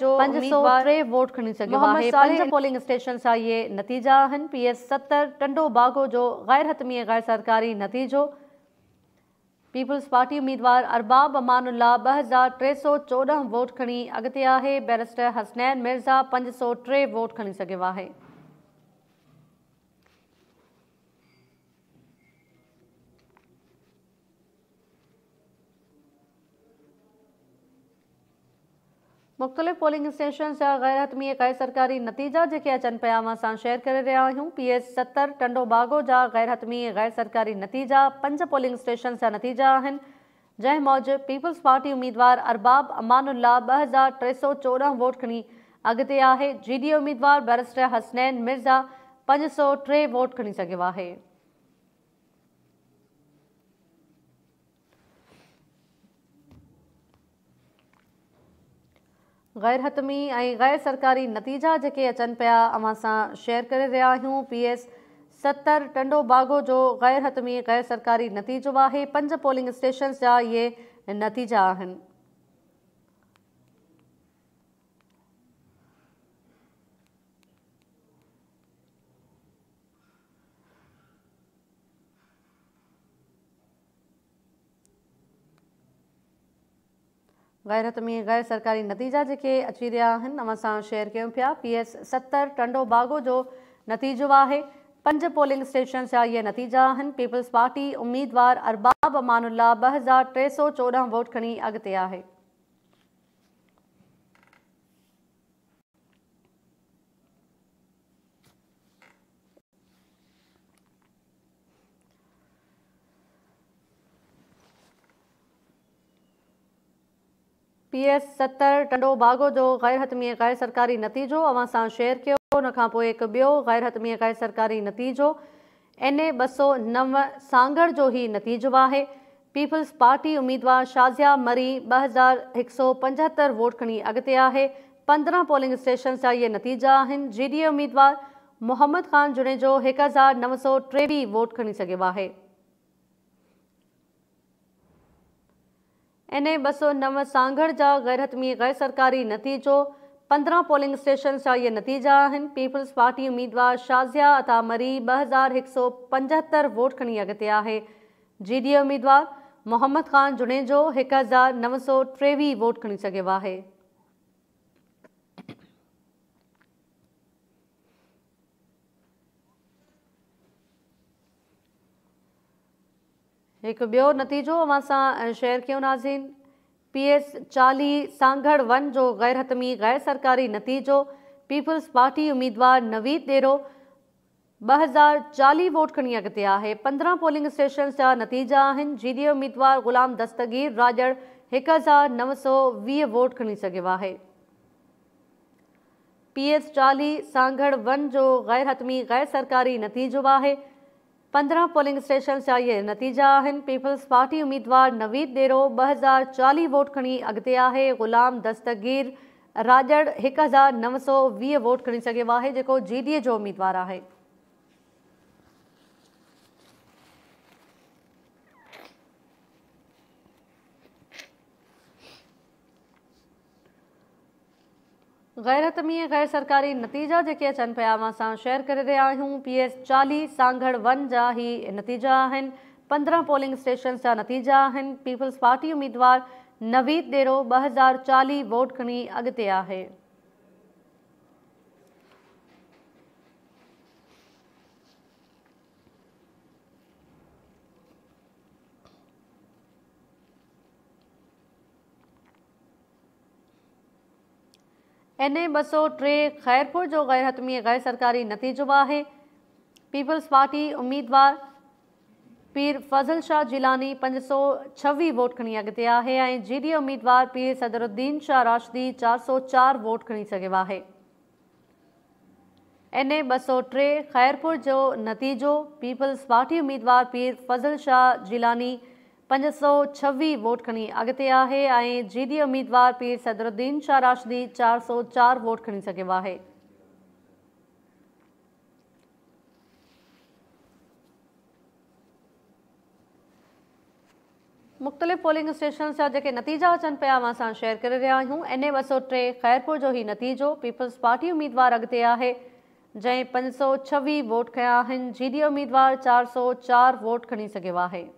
जो vote polling station सां ये नतीजा आहिनि पी एस सत्तर टंडो बागो जो ग़ैर हतमी ग़ैर सरकारी नतीजो पीपल्स पार्टी उम्मीदवार अरबाब अमानुल्ला ॿ हज़ार टे सौ चौदह वोट खड़ी अॻिते है बैरिस्टर हसनैन मिर्ज़ा पौ टे वोट खणी सो है मुख़्तलिफ़ पोलिंग स्टेशन्स जा हतमी गैर सरकारी नतीजा जेके अचनि पिया असां शेयर करे रहिया आहियूं पी एस सतरि टंडो बागो जा गैरहतमी ग़ैर सरकारी नतीजा पंज पोलिंग स्टेशन जा नतीजा आहिनि जंहिं मौजिब पीपल्स पार्टी उमीदवार अरबाब अमानुल्ला ॿ हज़ार टे सौ चोॾहं वोट खणी अॻिते आहे डी उमेदवार बैरिस्टर हसनैन मिर्ज़ा पंज सौ टे वोट खणी सघियो आहे गैर हतमी गैर सरकारी नतीजा जे अचन पाया अवां शेयर कर रहा हूँ पी एस सत्तर टंडो बागो जो गैर हतमी गैर सरकारी नतीजो है पंज पोलिंग स्टेशन जा ये नतीजा गैरत में गैर सरकारी नतीजा जेके अची रहा आहिनि शेयर क्यों पाया पी एस सत्तर टंडो बागो जो नतीजो है पंज पोलिंग स्टेशन जा ये नतीजा पीपल्स पार्टी उम्मीदवार अरबाब अमानुल्ला बजार हज़ार टे सौ चौदह वोट खड़ी अगत है पी एस सतरि टडो बागो जो ग़ैर ग़ैरहतमी ग़ैर सरकारी नतीजो अवां सां शेयर कयो उनखां पोइ हिकु ॿियो ग़ैरहतमी गैर सरकारी नतीजो एन ए ॿ सौ नव सांगर जो ई नतीजो आहे पीपल्स पार्टी उमीदवार शाज़िया मरी ॿ हज़ार हिकु सौ पंजहतरि वोट खणी अॻिते आहे पंद्रहं पोलिंग स्टेशन जा इहे नतीजा आहिनि जी डी ए उमेदवार मोहम्मद ख़ान जुणे जो हिकु हज़ार नव सौ टेवीह वोट खणी सघियो आहे इन ॿ सौ नव सांगड़ जा गैरहतमी गैर सरकारी नतीजो पंद्रहं पोलिंग स्टेशन जा इहे नतीजा आहिनि पीपल्स पार्टी उमीदवार शाज़िया अता मरी ॿ हज़ार हिकु सौ पंजहतरि वोट खणी अॻिते आहे जीडीए उमेदवार मोहम्मद ख़ान जुणे जो हिकु हज़ार नव सौ टेवीह वोट खणी सघियो आहे हिकु ॿियो नतीजो अवांसां शेयर कयो नाज़न पी एस चालीह सांगड़ वन जो ग़ैर हतमी ग़ैर सरकारी नतीजो पीपल्स पार्टी उमीदवार नवीद डेरो ॿ हज़ार चालीह वोट खणी अॻिते आहे पंद्रहं पोलिंग स्टेशन जा नतीजा आहिनि जी डी ए उमेदवार ग़ुलाम दस्तगीर राजड़ हिकु हज़ार नव सौ वीह वोट खणी सघियो आहे पी एस चालीह सांगड़ वन जो ग़ैर हतमी ग़ैर सरकारी नतीजो आहे पंद्रहं पोलिंग स्टेशन जा इहे नतीजा आहिनि पीपल्स पार्टी उमेदवार नवीद डेरो ॿ हज़ार चालीह वोट खणी अॻिते आहे ग़ुलाम दस्तगीर राजड़ हिकु हज़ार नव सौ वीह वोट खणी सघियो आहे जेको जी डी ए जो उमीदवार आहे गैरतमी गैर सरकारी नतीजा जेके अचन पाया शेयर कर रहा हूँ पी एस चाली सांगड़ वन जहा ही नतीजा पंद्रह पोलिंग स्टेशन जा नतीजा पीपल्स पार्टी उम्मीदवार नवीद डेरो ब हज़ार चाली वोट खी अगत है एन ए ॿ सौ टे ख़ैरपुर जो गैर हतमी गैर सरकारी नतीजो आहे पीपल्स पार्टी उमेदवार पीर फज़ल शाह जिलानी पंज सौ छवीह वोट खणी अॻिते आहे ऐं जी डी उमेदवार पीर सदरुद्दीन शाह राशदी चार सौ चार वोट खणी सघियो आहे एन ए ॿ सौ टे ख़ैरपुर जो नतीजो पीपल्स पार्टी उमेदवार पीर फज़ल शाह जिलानी पंज सौ छवीह वोट खणी अॻिते आहे ऐं डी उमीदवार पीर सदरुद्दीन शाह राशदी चारि सौ चार वोट खणी सघियो आहे मुख़्तलिफ़ पोलिंग स्टेशन जा जेके नतीजा अचनि पिया मां असां शेयर करे रहिया आहियूं एन ए ॿ सौ टे ख़ैरपुर जो ई नतीजो पीपल्स पार्टी उमीदवार अॻिते आहे जंहिं पंज सौ छवीह वोट खयां आहिनि डी उमीदवार चारि सौ चार वोट खणी सघियो आहे